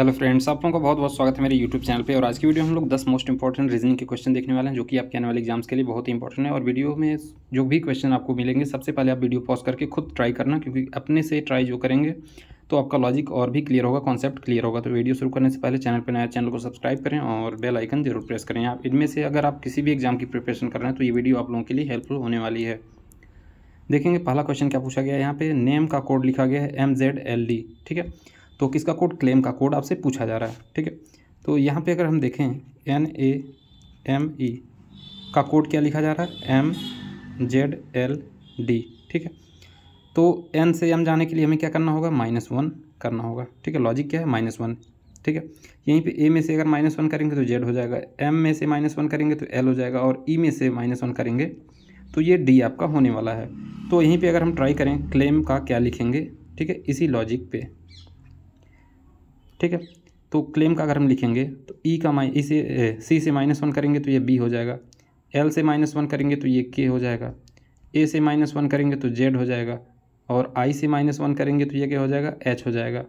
hello friends आप लोगों का बहुत बहुत स्वागत है मेरे यूट्यूब चैनल पे और आज की वीडियो हम लोग 10 मोस्ट इंपॉर्टेंट रीजनिंग के क्वेश्चन देखने वाले हैं जो कि आपके आने वाले एग्जाम्स के लिए बहुत ही इंपॉर्टेंट है और वीडियो में जो भी क्वेश्चन आपको मिलेंगे सबसे पहले आप वीडियो पॉज करके खुद ट्राई करना क्योंकि अपने से ट्राई जो करेंगे तो आपका लॉजिक और भी क्लियर होगा कॉन्सेप्ट क्लियर होगा तो वीडियो शुरू करने से पहले चैनल पर नया चैनल को सब्सक्राइब करें और बेल आइकन जरूर प्रेस करें आप इनमें से अगर आप किसी भी एग्जाम की प्रिपरेशन कर रहे हैं तो ये वीडियो आप लोगों के लिए हेल्पफुल होने वाली है देखेंगे पहला क्वेश्चन क्या पूछा गया है यहाँ पे नेम का कोड लिखा गया है एम जेड एल डी ठीक है तो किसका कोड क्लेम का कोड आपसे पूछा जा रहा है ठीक है तो यहाँ पे अगर हम देखें एन ए एम ई का कोड क्या लिखा जा रहा है एम जेड एल डी ठीक है तो एन से एम जाने के लिए हमें क्या करना होगा माइनस वन करना होगा ठीक है लॉजिक क्या है माइनस वन ठीक है यहीं पे ए में से अगर माइनस वन करेंगे तो जेड हो जाएगा एम में से माइनस वन करेंगे तो एल हो जाएगा और ई e में से माइनस वन करेंगे तो ये डी आपका होने वाला है तो यहीं पे अगर हम ट्राई करें क्लेम का क्या लिखेंगे ठीक है इसी लॉजिक पे ठीक है तो क्लेम का अगर हम लिखेंगे तो ई e का माइ इसे e से सी से माइनस वन करेंगे तो ये बी हो जाएगा एल से माइनस वन करेंगे तो ये के हो जाएगा ए से माइनस वन करेंगे तो जेड हो जाएगा और आई से माइनस वन करेंगे तो ये क्या हो जाएगा एच हो जाएगा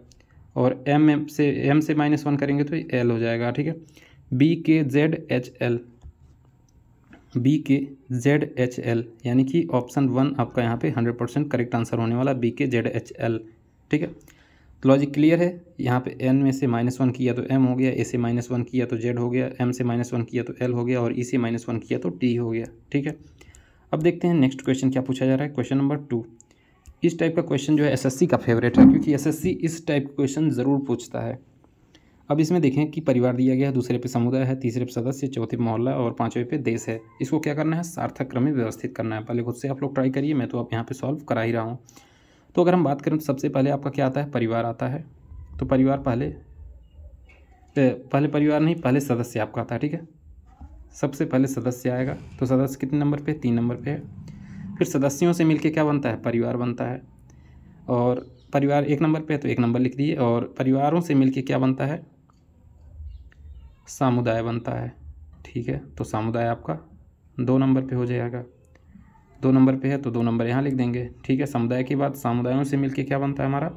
और एम एम से एम से माइनस वन करेंगे तो एल हो जाएगा ठीक है बी के जेड एच एल बी के जेड एच एल यानी कि ऑप्शन वन आपका यहाँ पे हंड्रेड परसेंट करेक्ट आंसर होने वाला बी के जेड एच एल ठीक है लॉजिक क्लियर है यहाँ पे एन में से माइनस वन किया तो एम हो गया ए से माइनस वन किया तो जेड हो गया एम से माइनस वन किया तो एल हो गया और ई e से माइनस वन किया तो टी हो गया ठीक है अब देखते हैं नेक्स्ट क्वेश्चन क्या पूछा जा रहा है क्वेश्चन नंबर टू इस टाइप का क्वेश्चन जो है एस का फेवरेट है क्योंकि एस इस टाइप का क्वेश्चन ज़रूर पूछता है अब इसमें देखें कि परिवार दिया गया है दूसरे पे समुदाय है तीसरे पे सदस्य चौथे मोहल्ला और पाँचवें पे देश है इसको क्या करना है सार्थक क्रम में व्यवस्थित करना है पहले खुद से आप लोग ट्राई करिए मैं तो आप यहाँ पे सॉल्व करा ही रहा हूँ तो अगर हम बात करें तो सबसे पहले आपका क्या आता है परिवार आता है तो परिवार पहले पहले परिवार नहीं पहले सदस्य आपका आता है ठीक है सबसे पहले सदस्य आएगा तो सदस्य कितने नंबर पे तीन नंबर पे है फिर सदस्यों से मिलके क्या बनता है परिवार बनता है और परिवार एक नंबर पे है तो एक नंबर लिख दिए और परिवारों से मिलके क्या बनता है सामुदाय बनता है ठीक है तो सामुदाय आपका दो नंबर पे हो जाएगा दो नंबर पे है तो दो नंबर यहाँ लिख देंगे ठीक है समुदाय की बात समुदायों से मिलके क्या बनता है हमारा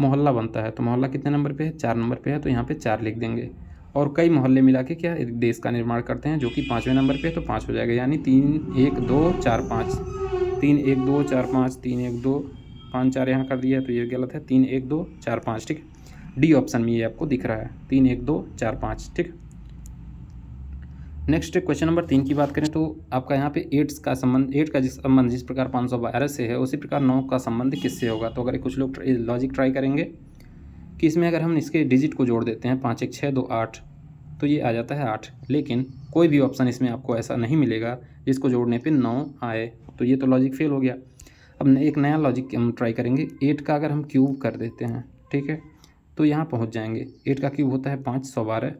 मोहल्ला बनता है तो मोहल्ला कितने नंबर पे है चार नंबर पे है तो यहाँ पे चार लिख देंगे और कई मोहल्ले मिला के क्या देश का निर्माण करते हैं जो कि पाँचवें नंबर पर है तो पाँच हो जाएगा यानी तीन एक दो चार पाँच तीन एक दो चार पाँच तीन एक दो पाँच चार यहाँ कर दिया तो ये गलत है तीन एक दो चार पाँच ठीक है डी ऑप्शन में ये आपको दिख रहा है तीन एक दो चार पाँच ठीक नेक्स्ट क्वेश्चन नंबर तीन की बात करें तो आपका यहाँ पे एड्स का संबंध एड का जिस संबंध जिस प्रकार पाँच सौ बारह से है उसी प्रकार नौ का संबंध किससे होगा तो अगर कुछ लोग लॉजिक ट्राई करेंगे कि इसमें अगर हम इसके डिजिट को जोड़ देते हैं पाँच एक छः दो आठ तो ये आ जाता है आठ लेकिन कोई भी ऑप्शन इसमें आपको ऐसा नहीं मिलेगा जिसको जोड़ने पर नौ आए तो ये तो लॉजिक फेल हो गया अब एक नया लॉजिक हम ट्राई करेंगे एट का अगर हम क्यूब कर देते हैं ठीक है तो यहाँ पहुँच जाएंगे एट का क्यूब होता है पाँच सौ बारह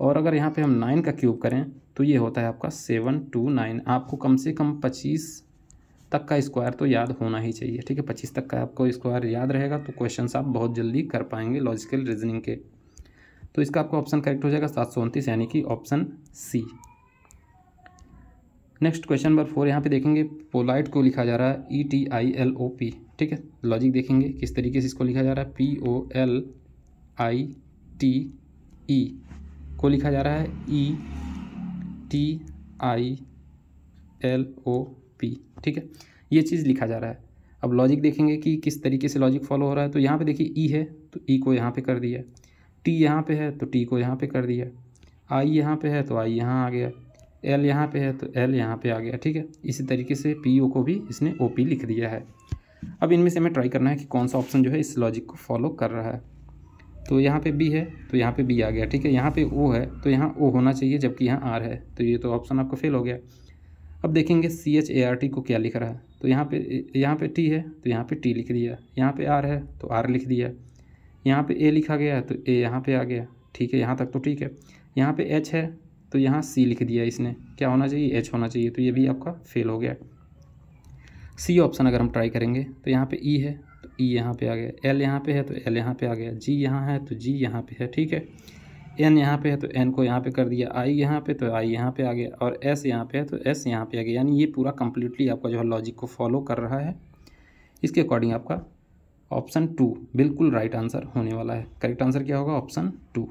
और अगर यहाँ पे हम नाइन का क्यूब करें तो ये होता है आपका सेवन टू नाइन आपको कम से कम पच्चीस तक का स्क्वायर तो याद होना ही चाहिए ठीक है पच्चीस तक का आपको स्क्वायर याद रहेगा तो क्वेश्चन आप बहुत जल्दी कर पाएंगे लॉजिकल रीजनिंग के तो इसका आपका ऑप्शन करेक्ट हो जाएगा सात सौ उनतीस यानी कि option C next question number four यहाँ पे देखेंगे पोलाइट को लिखा जा रहा है E T I L O P ठीक है लॉजिक देखेंगे किस तरीके से इसको लिखा जा रहा है P O L I T E को लिखा जा रहा है E T I L O P ठीक है ये चीज़ लिखा जा रहा है अब लॉजिक देखेंगे कि किस तरीके से लॉजिक फॉलो हो रहा है तो यहाँ पे देखिए ई e है तो ई e को यहाँ पे कर दिया टी यहाँ पे है तो टी को यहाँ पे कर दिया आई यहाँ पे है तो आई यहाँ आ गया एल यहाँ पे है तो एल यहाँ पे आ गया ठीक है इसी तरीके से पी ओ को भी इसने ओ पी लिख दिया है अब इनमें से हमें ट्राई करना है कि कौन सा ऑप्शन जो है इस लॉजिक को फॉलो कर रहा है तो यहाँ पे बी है तो यहाँ पे बी आ गया ठीक है यहाँ पे ओ है तो यहाँ ओ होना चाहिए जबकि यहाँ आर है तो ये तो ऑप्शन आपका फेल हो गया अब देखेंगे C H A R T को क्या लिख रहा है तो यहाँ पे यहाँ पे टी है तो यहाँ पे टी लिख दिया यहाँ पे आर है तो आर लिख दिया यहाँ पे ए लिखा गया है तो ए यहाँ पे आ गया ठीक है यहाँ तक तो ठीक है यहाँ पे एच है तो यहाँ सी लिख दिया इसने क्या होना चाहिए एच होना चाहिए तो ये भी आपका फेल हो गया सी ऑप्शन अगर हम ट्राई करेंगे तो यहाँ पे ई e है ई यहाँ पे आ गया एल यहाँ पे है तो एल यहाँ पे आ गया जी यहाँ है तो जी यहाँ पे है ठीक है एन यहाँ पे है तो एन को यहाँ पे कर दिया आई यहाँ पे तो आई यहाँ पे आ गया और एस यहाँ पे है तो एस यहाँ पे आ गया यानी ये पूरा कम्प्लीटली आपका जो है लॉजिक को फॉलो कर रहा है इसके अकॉर्डिंग आपका ऑप्शन टू बिल्कुल राइट आंसर होने वाला है करेक्ट आंसर क्या होगा ऑप्शन टू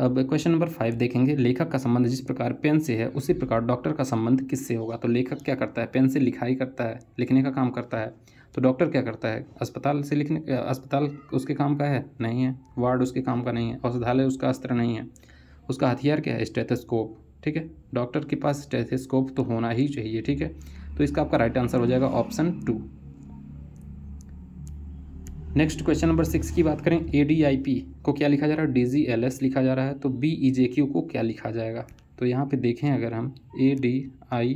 अब क्वेश्चन नंबर फाइव देखेंगे लेखक का संबंध जिस प्रकार पेन से है उसी प्रकार डॉक्टर का संबंध किससे होगा तो लेखक क्या करता है पेन से लिखाई करता है लिखने का काम करता है तो डॉक्टर क्या करता है अस्पताल से लिखने अस्पताल उसके काम का है नहीं है वार्ड उसके काम का नहीं है औषधालय उसका अस्त्र नहीं है उसका हथियार क्या है स्टेथोस्कोप ठीक है डॉक्टर के पास स्टेथोस्कोप तो होना ही चाहिए ठीक है तो इसका आपका राइट आंसर हो जाएगा option two next question number six की बात करें ए को क्या लिखा जा रहा है डी जी एल एस लिखा जा रहा है तो बी ई जे क्यू को क्या लिखा जाएगा तो यहाँ पे देखें अगर हम ए डी आई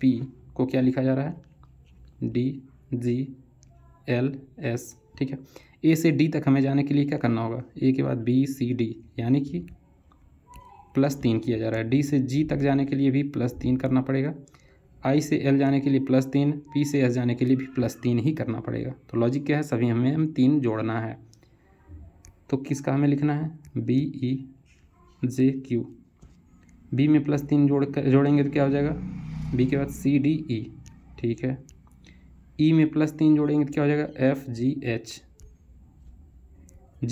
पी को क्या लिखा जा रहा है डी जी एल एस ठीक है ए से डी तक हमें जाने के लिए क्या करना होगा ए के बाद बी सी डी यानी कि प्लस तीन किया जा रहा है डी से जी तक जाने के लिए भी प्लस तीन करना पड़ेगा आई से एल जाने के लिए प्लस तीन पी से एस जाने के लिए भी प्लस तीन ही करना पड़ेगा तो लॉजिक क्या है सभी हमें हम तीन जोड़ना है तो किसका हमें लिखना है B E J Q B में प्लस तीन जोड़ कर जोड़ेंगे तो क्या हो जाएगा बी के बाद सी डी ई ठीक है ई e में प्लस तीन जोड़ेंगे तो क्या हो जाएगा एफ जी एच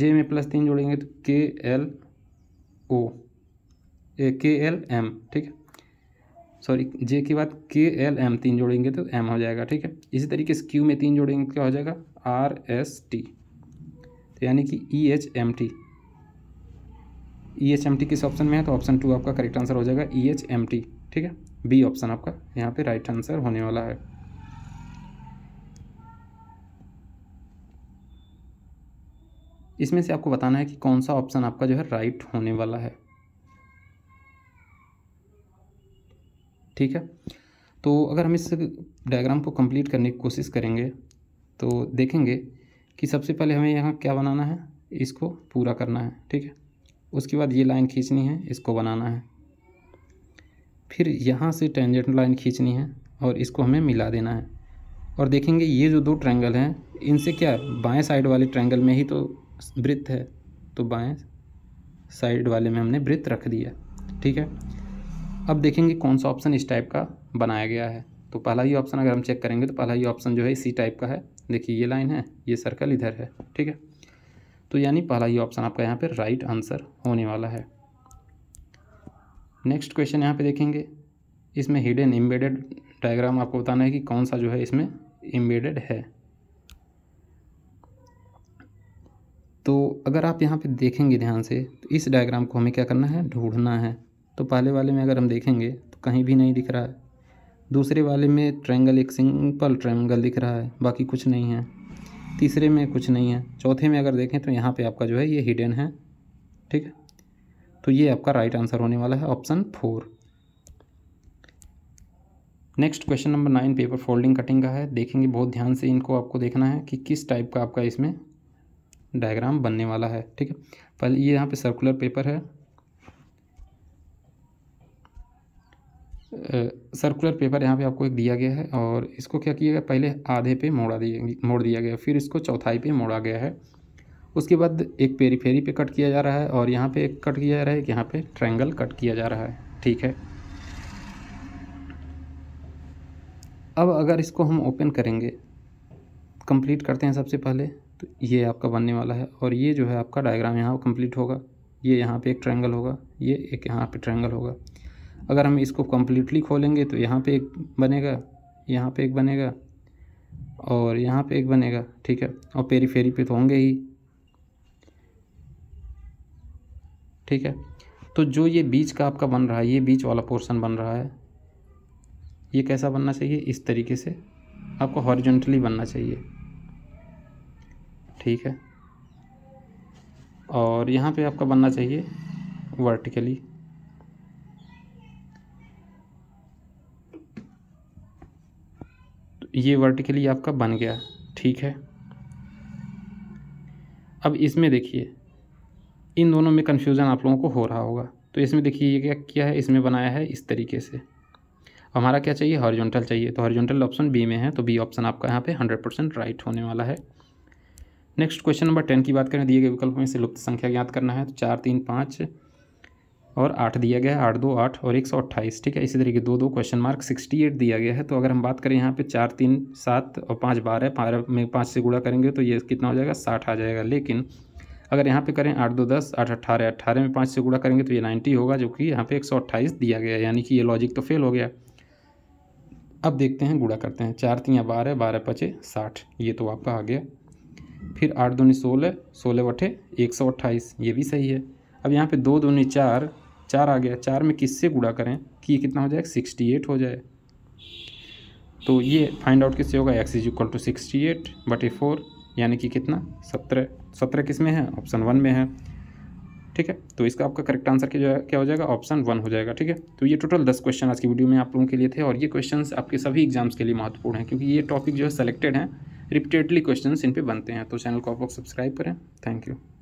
जे में प्लस तीन जोड़ेंगे तो के एल ओ ए के एल एम ठीक है सॉरी जे के बाद के एल एम तीन जोड़ेंगे तो एम हो जाएगा ठीक है इसी तरीके से क्यू में तीन जोड़ेंगे तो क्या हो जाएगा आर एस टी तो यानी कि E H M T E H M T किस ऑप्शन में है तो ऑप्शन टू आपका करेक्ट आंसर हो जाएगा ई एच एम टी ठीक है बी ऑप्शन आपका यहाँ पे राइट आंसर होने वाला है इसमें से आपको बताना है कि कौन सा ऑप्शन आपका जो है राइट होने वाला है ठीक है तो अगर हम इस डायग्राम को कंप्लीट करने की कोशिश करेंगे तो देखेंगे कि सबसे पहले हमें यहाँ क्या बनाना है इसको पूरा करना है ठीक है उसके बाद ये लाइन खींचनी है इसको बनाना है फिर यहाँ से टेंजेंट लाइन खींचनी है और इसको हमें मिला देना है और देखेंगे ये जो दो ट्रैंगल हैं इनसे क्या बाएं साइड वाले ट्रैंगल में ही तो वृत्त है तो बाएं साइड वाले में हमने वृत्त रख दिया ठीक है अब देखेंगे कौन सा ऑप्शन इस टाइप का बनाया गया है तो पहला ही ऑप्शन अगर हम चेक करेंगे तो पहला ही ऑप्शन जो है इसी टाइप का है देखिए ये लाइन है ये सर्कल इधर है ठीक है तो यानी पहला ही ऑप्शन आपका यहाँ पर राइट आंसर होने वाला है नेक्स्ट क्वेश्चन यहाँ पे देखेंगे इसमें हिडन इम्बेडेड डायग्राम आपको बताना है कि कौन सा जो है इसमें इम्बेडेड है तो अगर आप यहाँ पे देखेंगे ध्यान से तो इस डायग्राम को हमें क्या करना है ढूंढना है तो पहले वाले में अगर हम देखेंगे तो कहीं भी नहीं दिख रहा है दूसरे वाले में ट्रैंगल एक सिंपल ट्रैंगल दिख रहा है बाकी कुछ नहीं है तीसरे में कुछ नहीं है चौथे में अगर देखें तो यहाँ पर आपका जो है ये हिडन है ठीक है तो ये आपका राइट आंसर होने वाला है option four next question number nine paper folding cutting का है देखेंगे बहुत ध्यान से इनको आपको देखना है कि किस टाइप का आपका इसमें डायग्राम बनने वाला है ठीक है पहले ये यहाँ पे सर्कुलर पेपर है सर्कुलर पेपर यहाँ पे आपको एक दिया गया है और इसको क्या किया गया पहले आधे पे मोड़ा दिया मोड़ दिया गया फिर इसको चौथाई पे मोड़ा गया है उसके बाद एक पेरी फेरी पे कट किया जा रहा है और यहाँ पे एक कट किया जा रहा है कि यहाँ पे ट्रायंगल कट किया जा रहा है ठीक है अब अगर इसको हम ओपन करेंगे कंप्लीट करते हैं सबसे पहले तो ये आपका बनने वाला है और ये जो है आपका डायग्राम यहाँ कंप्लीट होगा ये यहाँ पे एक ट्रायंगल होगा ये एक यहाँ पे ट्रायंगल होगा अगर हम इसको कम्प्लीटली खोलेंगे तो यहाँ पे एक बनेगा यहाँ पे एक बनेगा और यहाँ पे एक बनेगा ठीक है और पेरी फेरी पे तो होंगे ही ठीक है तो जो ये बीच का आपका बन रहा है ये बीच वाला पोर्शन बन रहा है ये कैसा बनना चाहिए इस तरीके से आपको हॉरिजेंटली बनना चाहिए ठीक है और यहाँ पे आपका बनना चाहिए वर्टिकली तो ये वर्टिकली आपका बन गया ठीक है अब इसमें देखिए इन दोनों में कन्फ्यूज़न आप लोगों को हो रहा होगा तो इसमें देखिए ये क्या किया है इसमें बनाया है इस तरीके से हमारा क्या चाहिए हॉरिजॉन्टल चाहिए तो हॉरिजॉन्टल ऑप्शन बी में है तो बी ऑप्शन आपका यहाँ पे 100 परसेंट राइट होने वाला है नेक्स्ट क्वेश्चन नंबर टेन की बात करें दिए गए विकल्प में से लुप्त संख्या ज्ञात करना है तो चार तीन पाँच और आठ दिया गया है आठ दो आठ और एक सौ अट्ठाईस ठीक है इसी तरीके दो दो क्वेश्चन मार्क सिक्सटी एट दिया गया है तो अगर हम बात करें यहाँ पे चार तीन सात और पाँच बारह बारह में पाँच से गुड़ा करेंगे तो ये कितना हो जाएगा साठ आ जाएगा लेकिन अगर यहाँ पे करें आठ दो दस आठ अट्ठारह अट्ठारह में पाँच से गुड़ा करेंगे तो ये नाइन्टी होगा जो कि यहाँ पर एक सौ दिया गया है यानी कि ये लॉजिक तो फेल हो गया अब देखते हैं गुड़ा करते हैं चार तीन बारह बारह पचे साठ ये तो आपका आ गया फिर आठ दूनी सोलह सोलह बटे एक सौ अट्ठाईस ये भी सही है अब यहाँ पे दो दूनी चार चार आ गया चार में किससे गुड़ा करें कि ये कितना हो जाए सिक्सटी एट हो जाए तो ये फाइंड आउट किससे होगा X is equal to sixty eight बटे फोर यानी कि कितना सत्रह सत्रह किस में है ऑप्शन वन में है ठीक है तो इसका आपका करेक्ट आंसर क्या हो जाएगा ऑप्शन वन हो जाएगा ठीक है तो ये टोटल दस क्वेश्चन आज की वीडियो में आप लोगों के लिए थे और ये क्वेश्चन आपके सभी एग्जाम्स के लिए महत्वपूर्ण हैं क्योंकि ये टॉपिक जो है सेलेक्टेड हैं रिपीटेडली क्वेश्चन इन पर बनते हैं तो चैनल को आप लोग सब्सक्राइब करें थैंक यू